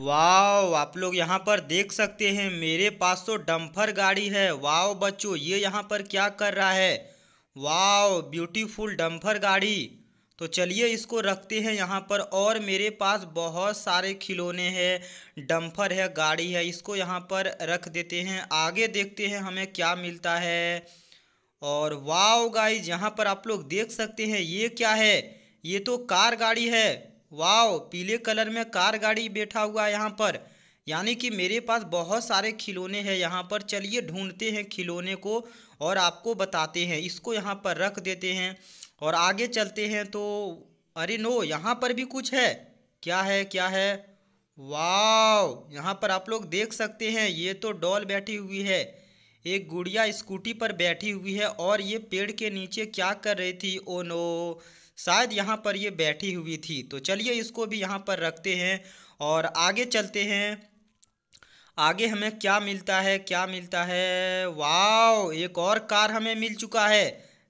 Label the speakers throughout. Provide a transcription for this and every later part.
Speaker 1: wow आप लोग यहाँ पर देख सकते हैं मेरे पास तो डम्फर गाड़ी है वाओ बच्चों ये यहाँ पर क्या कर रहा है वाओ ब्यूटीफुल डम्फर गाड़ी तो चलिए इसको रखते हैं यहाँ पर और मेरे पास बहुत सारे खिलौने हैं डम्फर है गाड़ी है इसको यहाँ पर रख देते हैं आगे देखते हैं हमें क्या मिलता है और वाओ गाइज यहाँ पर आप लोग देख सकते हैं ये क्या है ये तो कार गाड़ी है वाओ पीले कलर में कार गाड़ी बैठा हुआ है यहाँ पर यानी कि मेरे पास बहुत सारे खिलौने हैं यहाँ पर चलिए ढूंढते हैं खिलौने को और आपको बताते हैं इसको यहाँ पर रख देते हैं और आगे चलते हैं तो अरे नो यहाँ पर भी कुछ है क्या है क्या है वाओ यहाँ पर आप लोग देख सकते हैं ये तो डॉल बैठी हुई है एक गुड़िया स्कूटी पर बैठी हुई है और ये पेड़ के नीचे क्या कर रही थी ओ नो शायद यहाँ पर ये बैठी हुई थी तो चलिए इसको भी यहाँ पर रखते हैं और आगे चलते हैं आगे हमें क्या मिलता है क्या मिलता है वाओ एक और कार हमें मिल चुका है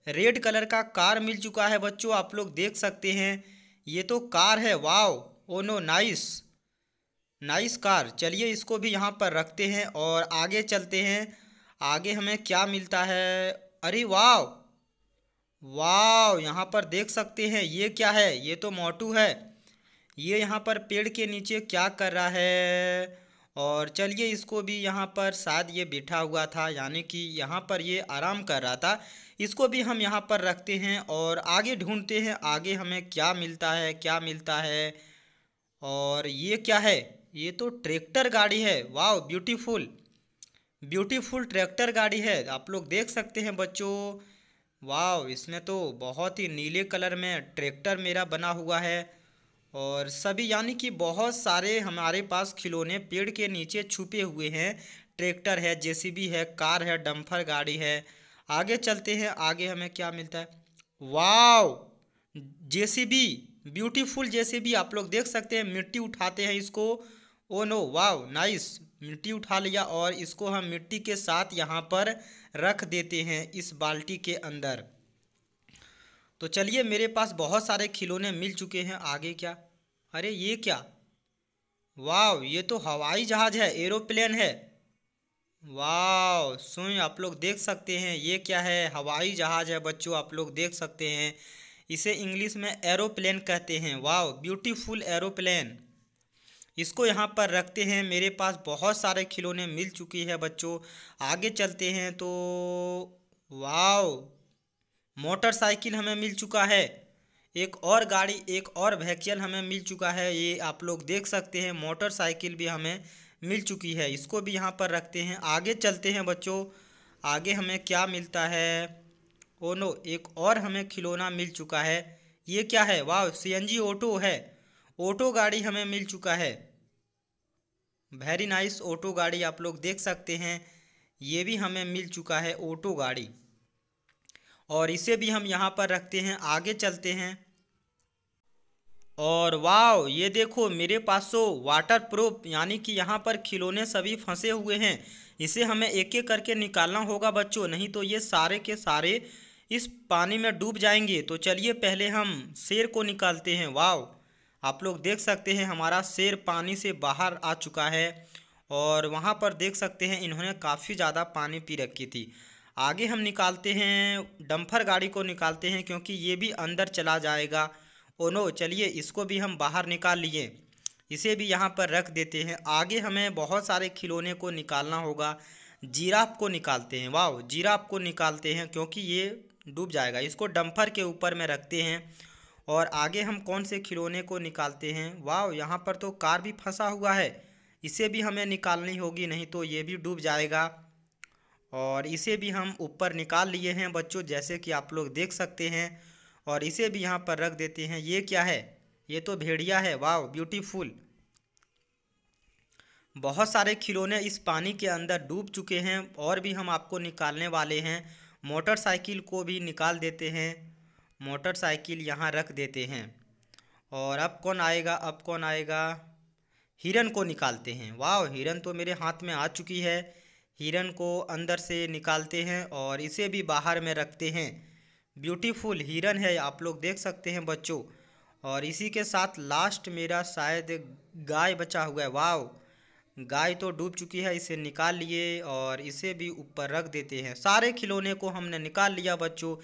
Speaker 1: रेड कलर का कार मिल चुका है बच्चों आप लोग देख सकते हैं ये तो कार है wow oh no nice nice car चलिए इसको भी यहाँ पर रखते हैं और आगे चलते हैं आगे हमें क्या मिलता है अरे वाह वाव यहाँ पर देख सकते हैं ये क्या है ये तो मोटू है ये यहाँ पर पेड़ के नीचे क्या कर रहा है और चलिए इसको भी यहाँ पर शायद ये बैठा हुआ था यानी कि यहाँ पर ये आराम कर रहा था इसको भी हम यहाँ पर रखते हैं और आगे ढूंढते हैं आगे हमें क्या मिलता है क्या मिलता है और ये क्या है ये तो ट्रैक्टर गाड़ी है वाह ब्यूटीफुल ब्यूटीफुल ट्रैक्टर गाड़ी है आप लोग देख सकते हैं बच्चों वाह इसमें तो बहुत ही नीले कलर में ट्रैक्टर मेरा बना हुआ है और सभी यानी कि बहुत सारे हमारे पास खिलौने पेड़ के नीचे छुपे हुए हैं ट्रैक्टर है जेसीबी है कार है डम्फर गाड़ी है आगे चलते हैं आगे हमें क्या मिलता है वाव जेसीबी ब्यूटीफुल जेसीबी आप लोग देख सकते हैं मिट्टी उठाते हैं इसको ओ नो वाव नाइस मिट्टी उठा लिया और इसको हम मिट्टी के साथ यहाँ पर रख देते हैं इस बाल्टी के अंदर तो चलिए मेरे पास बहुत सारे खिलौने मिल चुके हैं आगे क्या अरे ये क्या वाह ये तो हवाई जहाज़ है एरोप्लेन है वाह सुई आप लोग देख सकते हैं ये क्या है हवाई जहाज़ है बच्चों आप लोग देख सकते हैं इसे इंग्लिश में एरोप्लेन कहते हैं वाह ब्यूटीफुल एरोप्लेन इसको यहाँ पर रखते हैं मेरे पास बहुत सारे खिलौने मिल चुके हैं बच्चों आगे चलते हैं तो वाओ मोटरसाइकिल हमें मिल चुका है एक और गाड़ी एक और वहकियल हमें मिल चुका है ये आप लोग देख सकते हैं मोटरसाइकिल भी हमें मिल चुकी है इसको भी यहाँ पर रखते हैं आगे चलते हैं बच्चों आगे हमें क्या मिलता है ओ नो एक और हमें खिलौना मिल चुका है ये क्या है वाह सी एन जी ऑटो है ऑटो गाड़ी हमें मिल चुका है वेरी नाइस ऑटो गाड़ी आप लोग देख सकते हैं ये भी हमें मिल चुका है ऑटो गाड़ी और इसे भी हम यहाँ पर रखते हैं आगे चलते हैं और वाओ ये देखो मेरे पास तो वाटर प्रूफ यानी कि यहाँ पर खिलौने सभी फंसे हुए हैं इसे हमें एक एक करके निकालना होगा बच्चों नहीं तो ये सारे के सारे इस पानी में डूब जाएंगे तो चलिए पहले हम शेर को निकालते हैं वाव आप लोग देख सकते हैं हमारा शेर पानी से बाहर आ चुका है और वहाँ पर देख सकते हैं इन्होंने काफ़ी ज़्यादा पानी पी रखी थी आगे हम निकालते हैं डम्फर गाड़ी को निकालते हैं क्योंकि ये भी अंदर चला जाएगा ओ नो चलिए इसको भी हम बाहर निकाल लिए इसे भी यहाँ पर रख देते हैं आगे हमें बहुत सारे खिलौने को निकालना होगा जीराफ को निकालते हैं वाह जीराफ को निकालते हैं क्योंकि ये डूब जाएगा इसको डम्फर के ऊपर में रखते हैं और आगे हम कौन से खिलौने को निकालते हैं वाह यहाँ पर तो कार भी फंसा हुआ है इसे भी हमें निकालनी होगी नहीं तो ये भी डूब जाएगा और इसे भी हम ऊपर निकाल लिए हैं बच्चों जैसे कि आप लोग देख सकते हैं और इसे भी यहाँ पर रख देते हैं ये क्या है ये तो भेड़िया है वाह ब्यूटीफुल बहुत सारे खिलौने इस पानी के अंदर डूब चुके हैं और भी हम आपको निकालने वाले हैं मोटरसाइकिल को भी निकाल देते हैं मोटरसाइकिल यहाँ रख देते हैं और अब कौन आएगा अब कौन आएगा हिरन को निकालते हैं वाह हिरन तो मेरे हाथ में आ चुकी है हिरन को अंदर से निकालते हैं और इसे भी बाहर में रखते हैं ब्यूटीफुल हिरन है आप लोग देख सकते हैं बच्चों और इसी के साथ लास्ट मेरा शायद गाय बचा हुआ है वाह गाय तो डूब चुकी है इसे निकाल लिए और इसे भी ऊपर रख देते हैं सारे खिलौने को हमने निकाल लिया बच्चों